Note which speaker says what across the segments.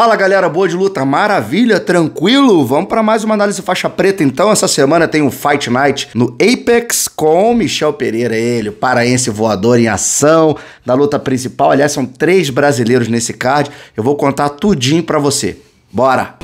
Speaker 1: Fala galera, boa de luta, maravilha, tranquilo? Vamos para mais uma análise faixa preta então. Essa semana tem um Fight Night no Apex com Michel Pereira, ele, o paraense voador em ação da luta principal. Aliás, são três brasileiros nesse card. Eu vou contar tudinho para você. Bora!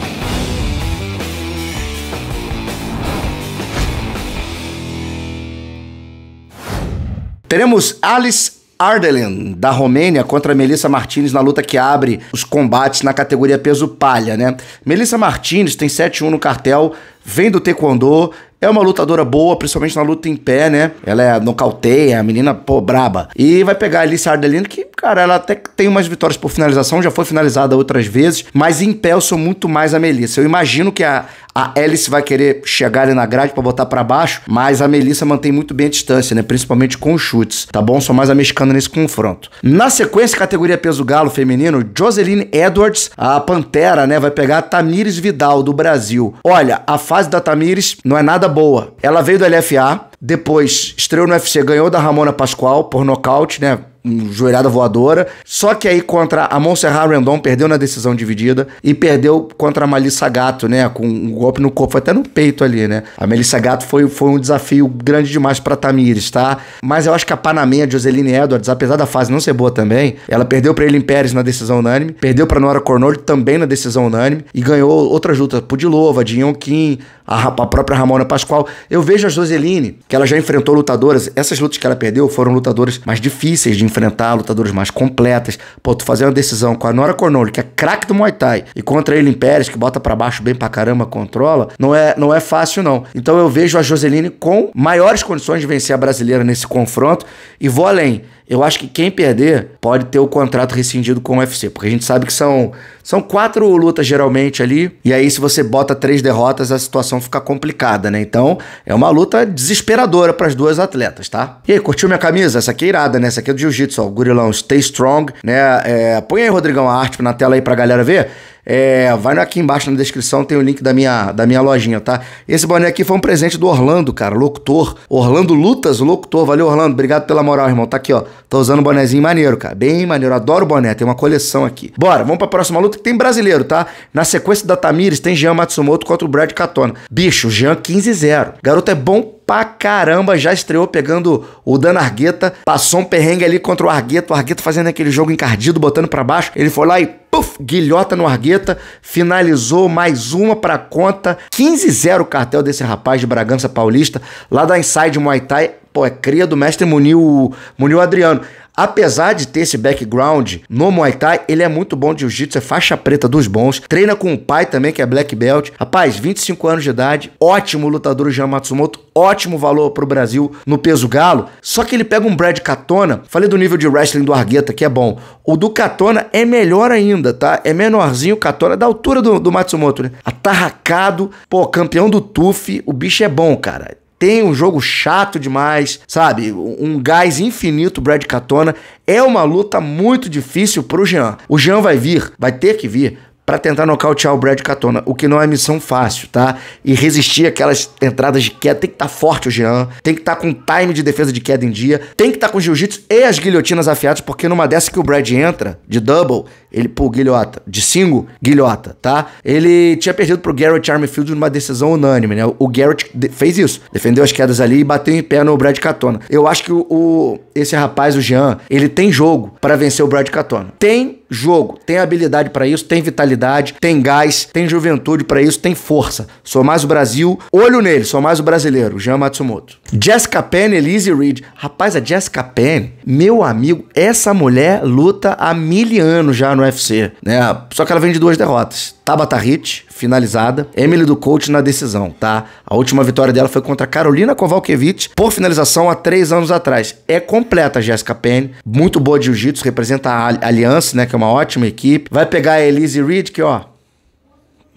Speaker 1: Teremos Alice Ardelen, da Romênia, contra Melissa Martinez na luta que abre os combates na categoria peso palha, né? Melissa Martinez tem 7-1 no cartel, vem do Taekwondo é uma lutadora boa, principalmente na luta em pé, né? Ela é nocauteia, a menina, pô, braba. E vai pegar a Alice Ardelino, que, cara, ela até tem umas vitórias por finalização, já foi finalizada outras vezes, mas em pé eu sou muito mais a Melissa. Eu imagino que a, a Alice vai querer chegar ali na grade para botar para baixo, mas a Melissa mantém muito bem a distância, né? Principalmente com chutes, tá bom? Sou mais a mexicana nesse confronto. Na sequência, categoria peso galo feminino, Joseline Edwards, a Pantera, né? Vai pegar a Tamires Vidal, do Brasil. Olha, a fase da Tamires não é nada boa. Ela veio do LFA, depois estreou no UFC, ganhou da Ramona Pascoal por nocaute, né? um joelhada voadora. Só que aí contra a Montserrat Rendon perdeu na decisão dividida e perdeu contra a Melissa Gato, né? Com um golpe no corpo, até no peito ali, né? A Melissa Gato foi, foi um desafio grande demais para Tamires, tá? Mas eu acho que a de Joseline Edwards, apesar da fase não ser boa também, ela perdeu para Elin Pérez na decisão unânime, perdeu para Nora Cornold também na decisão unânime e ganhou outras lutas, Pudilova, Dinhon Kim, a, a própria Ramona Pascoal. Eu vejo a Joseline, que ela já enfrentou lutadoras, essas lutas que ela perdeu foram lutadoras mais difíceis de enfrentar enfrentar lutadores mais completas. Pô, tu fazer uma decisão com a Nora Cornoli, que é craque do Muay Thai, e contra ele em Pérez, que bota para baixo bem pra caramba, controla, não é, não é fácil não. Então eu vejo a Joseline com maiores condições de vencer a brasileira nesse confronto e vou além. Eu acho que quem perder pode ter o contrato rescindido com o UFC, porque a gente sabe que são, são quatro lutas geralmente ali, e aí se você bota três derrotas, a situação fica complicada, né? Então é uma luta desesperadora para as duas atletas, tá? E aí, curtiu minha camisa? Essa aqui é irada, né? Essa aqui é do Jiu-Jitsu, ó, o Gurilão Stay Strong, né? É, põe aí, Rodrigão, a arte na tela aí pra galera ver. É, vai aqui embaixo na descrição, tem o link da minha, da minha lojinha, tá? Esse boné aqui foi um presente do Orlando, cara, locutor. Orlando Lutas, locutor. Valeu, Orlando. Obrigado pela moral, irmão. Tá aqui, ó. Tô usando um bonézinho maneiro, cara. Bem maneiro. Adoro boné. Tem uma coleção aqui. Bora, vamos pra próxima luta que tem brasileiro, tá? Na sequência da Tamires, tem Jean Matsumoto contra o Brad Catona. Bicho, Jean 15-0. Garoto é bom pra caramba, já estreou pegando o Dan Argueta, passou um perrengue ali contra o Argueta, o Argueta fazendo aquele jogo encardido, botando para baixo, ele foi lá e Puf, guilhota no Argueta, finalizou mais uma para conta. 15-0 o cartel desse rapaz de Bragança Paulista, lá da Inside Muay Thai pô, é cria do mestre Munil, Munil Adriano. Apesar de ter esse background no Muay Thai, ele é muito bom de jiu-jitsu, é faixa preta dos bons. Treina com o pai também, que é black belt. Rapaz, 25 anos de idade, ótimo lutador Jean Matsumoto, ótimo valor pro Brasil no peso galo. Só que ele pega um Brad Catona, falei do nível de wrestling do Argueta, que é bom. O do Catona é melhor ainda, tá? É menorzinho o Catona, da altura do, do Matsumoto, né? Atarracado, pô, campeão do TUF, o bicho é bom, cara tem um jogo chato demais, sabe? Um gás infinito, Brad Catona. É uma luta muito difícil pro Jean. O Jean vai vir, vai ter que vir para tentar nocautear o Brad Catona, o que não é missão fácil, tá? E resistir aquelas entradas de queda, tem que estar tá forte o Jean, tem que estar tá com time de defesa de queda em dia, tem que estar tá com jiu-jitsu e as guilhotinas afiadas, porque numa dessa que o Brad entra, de double, ele, pô, guilhota, de single, guilhota, tá? Ele tinha perdido pro Garrett Armfield numa decisão unânime, né? O Garrett fez isso, defendeu as quedas ali e bateu em pé no Brad Catona. Eu acho que o, o esse rapaz, o Jean, ele tem jogo para vencer o Brad Catona. Tem jogo. Tem habilidade para isso, tem vitalidade, tem gás, tem juventude para isso, tem força. Sou mais o Brasil, olho nele, sou mais o brasileiro, Jean Matsumoto. Jessica Penn, Elise Reed. Rapaz, a Jessica Penn, meu amigo, essa mulher luta há mil anos já no UFC, né? Só que ela vem de duas derrotas. Tabata Hit, finalizada. Emily do Coach na decisão, tá? A última vitória dela foi contra Carolina Kovalkiewicz por finalização há três anos atrás. É completa a Jessica Penn, muito boa de jiu-jitsu, representa a Aliança, né? Que é uma uma ótima equipe. Vai pegar a Elise Reed, que ó,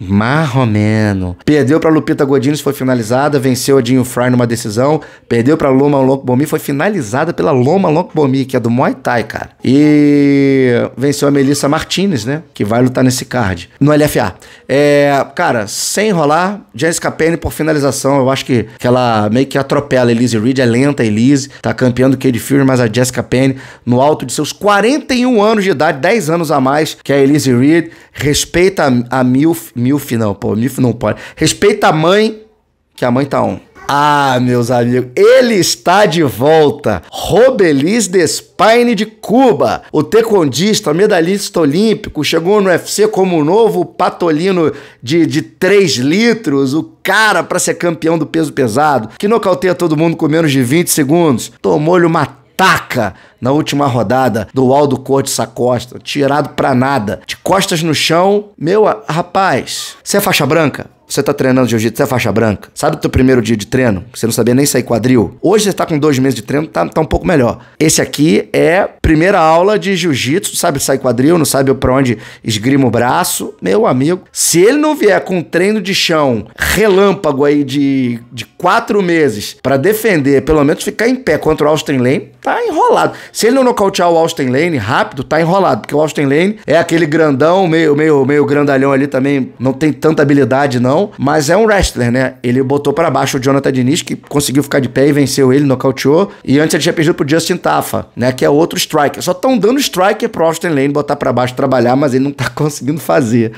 Speaker 1: Marromeno. Perdeu para Lupita Godinez, foi finalizada. Venceu a Dinho Fry numa decisão. Perdeu para Loma Lonkbomi, foi finalizada pela Loma Lonkbomi, que é do Muay Thai, cara. E venceu a Melissa Martinez, né? Que vai lutar nesse card. No LFA. É, cara, sem enrolar, Jessica Penny por finalização. Eu acho que, que ela meio que atropela a Elise Reed. É lenta a Elise. Tá campeã do Cade Fury, mas a Jessica Penny, no alto de seus 41 anos de idade, 10 anos a mais que a Elise Reed, respeita a, a Milf Milf não, pô, Milf não pode. Respeita a mãe, que a mãe tá on. Ah, meus amigos, ele está de volta. Robeliz Despine de Cuba, o taekwondista, medalhista olímpico, chegou no UFC como o novo patolino de, de 3 litros, o cara para ser campeão do peso pesado, que nocauteia todo mundo com menos de 20 segundos. Tomou-lhe uma taca na última rodada do Aldo Corte Sacosta, tirado pra nada, de costas no chão. Meu rapaz, você é faixa branca? Você tá treinando jiu-jitsu, você é faixa branca. Sabe o teu primeiro dia de treino? Você não sabia nem sair quadril? Hoje você tá com dois meses de treino, tá, tá um pouco melhor. Esse aqui é primeira aula de jiu-jitsu, sabe sair quadril, não sabe pra onde esgrima o braço. Meu amigo, se ele não vier com um treino de chão relâmpago aí de, de quatro meses para defender, pelo menos ficar em pé contra o Austin Lane, tá enrolado. Se ele não nocautear o Austin Lane rápido, tá enrolado, porque o Austin Lane é aquele grandão, meio, meio, meio grandalhão ali também, não tem tanta habilidade não posição, mas é um wrestler, né? Ele botou para baixo o Jonathan Diniz, que conseguiu ficar de pé e venceu ele, nocauteou. E antes ele tinha perdido pro Justin Tafa, né? Que é outro striker. Só estão dando striker pro Austin Lane botar para baixo trabalhar, mas ele não tá conseguindo fazer,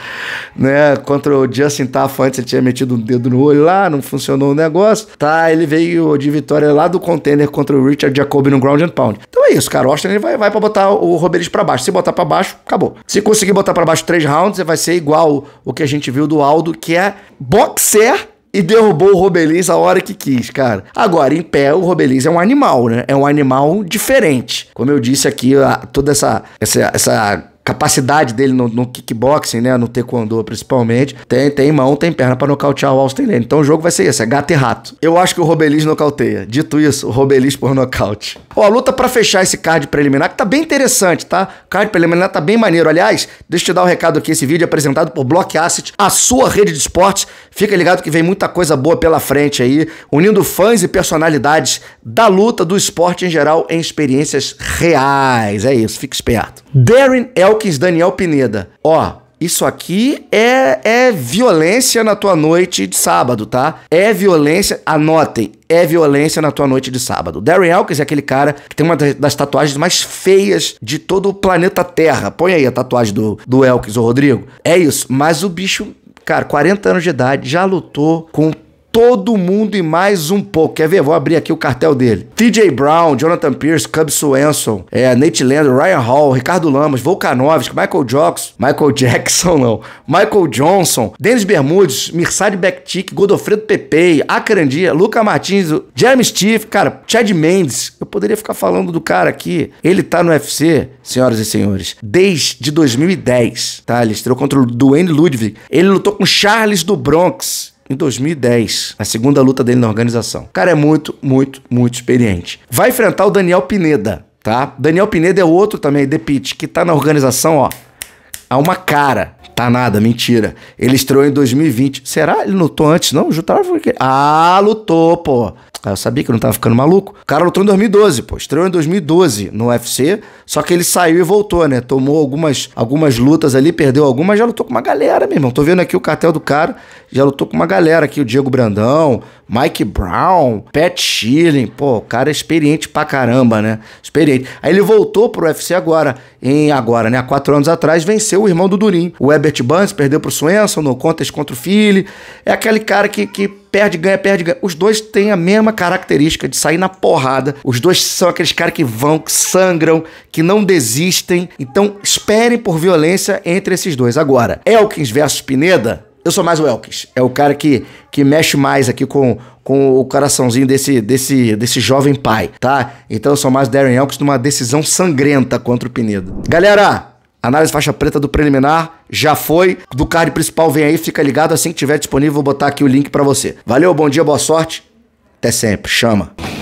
Speaker 1: né? Contra o Justin Tafa, antes ele tinha metido um dedo no olho lá, não funcionou o negócio. Tá, ele veio de vitória lá do container contra o Richard Jacoby no Ground and Pound. Então é isso, cara. O Austin Lane vai, vai para botar o Robelis para baixo. Se botar para baixo, acabou. Se conseguir botar para baixo três rounds, vai ser igual o que a gente viu do Aldo, que é boxer e derrubou o Robeliz a hora que quis, cara. Agora, em pé, o Robeliz é um animal, né? É um animal diferente. Como eu disse aqui, toda essa, essa, essa capacidade dele no, no kickboxing, né? No taekwondo, principalmente. Tem, tem mão, tem perna para nocautear o Austin Lane. Então o jogo vai ser isso, é gato e rato. Eu acho que o Robelis nocauteia. Dito isso, o Robelis por nocaute. Ó, a luta para fechar esse card preliminar, que tá bem interessante, tá? O card preliminar tá bem maneiro. Aliás, deixa eu te dar um recado aqui. Esse vídeo é apresentado por Block Asset, a sua rede de esportes Fica ligado que vem muita coisa boa pela frente aí, unindo fãs e personalidades da luta, do esporte em geral, em experiências reais. É isso, fique esperto. Darren Elkins, Daniel Pineda. Ó, isso aqui é, é violência na tua noite de sábado, tá? É violência, anotem, é violência na tua noite de sábado. Darren Elkins é aquele cara que tem uma das tatuagens mais feias de todo o planeta Terra. Põe aí a tatuagem do, do Elkins, ô Rodrigo. É isso, mas o bicho Cara, 40 anos de idade, já lutou com todo mundo e mais um pouco. Quer ver? Vou abrir aqui o cartel dele. TJ Brown, Jonathan Pierce, Cub Swenson, é, Nate Landry, Ryan Hall, Ricardo Lamas, Volkanovski, Michael Jackson, Michael Jackson não, Michael Johnson, Denis Bermudes, Mirsad Bektik, Godofredo Pepe, Acarandia, Luca Martins, Jeremy Steve, cara, Chad Mendes. Eu poderia ficar falando do cara aqui. Ele tá no UFC, senhoras e senhores, desde 2010, tá? Ele estreou contra o Duane Ludwig. Ele lutou com Charles do Bronx em 2010, na segunda luta dele na organização. O cara é muito, muito, muito experiente. Vai enfrentar o Daniel Pineda, tá? Daniel Pineda é outro também, The Pitch, que tá na organização, ó, há uma cara. Tá nada, mentira. Ele estreou em 2020. Será? Ele lutou antes, não? Jutava porque... Ah, lutou, pô. Aí eu sabia que eu não tava ficando maluco. O cara lutou em 2012, pô. Estreou em 2012 no UFC. Só que ele saiu e voltou, né? Tomou algumas, algumas lutas ali, perdeu algumas, já lutou com uma galera, meu irmão. Tô vendo aqui o cartel do cara. Já lutou com uma galera aqui. O Diego Brandão, Mike Brown, Pat Schilling. Pô, o cara é experiente pra caramba, né? Experiente. Aí ele voltou pro UFC agora. Em agora, né? Há quatro anos atrás, venceu o irmão do Durim. O Herbert Burns perdeu pro Swenson no contest contra o Philly. É aquele cara que, que perde, ganha, perde, ganha. Os dois têm a mesma característica de sair na porrada. Os dois são aqueles caras que vão, que sangram, que não desistem. Então, esperem por violência entre esses dois. Agora, Elkins versus Pineda, eu sou mais o Elkins. É o cara que, que mexe mais aqui com, com o coraçãozinho desse, desse, desse jovem pai, tá? Então eu sou mais Darren Elkins numa decisão sangrenta contra o Pineda. Galera, Análise faixa preta do preliminar já foi. Do card principal vem aí, fica ligado. Assim que tiver disponível, vou botar aqui o link para você. Valeu, bom dia, boa sorte. Até sempre. Chama.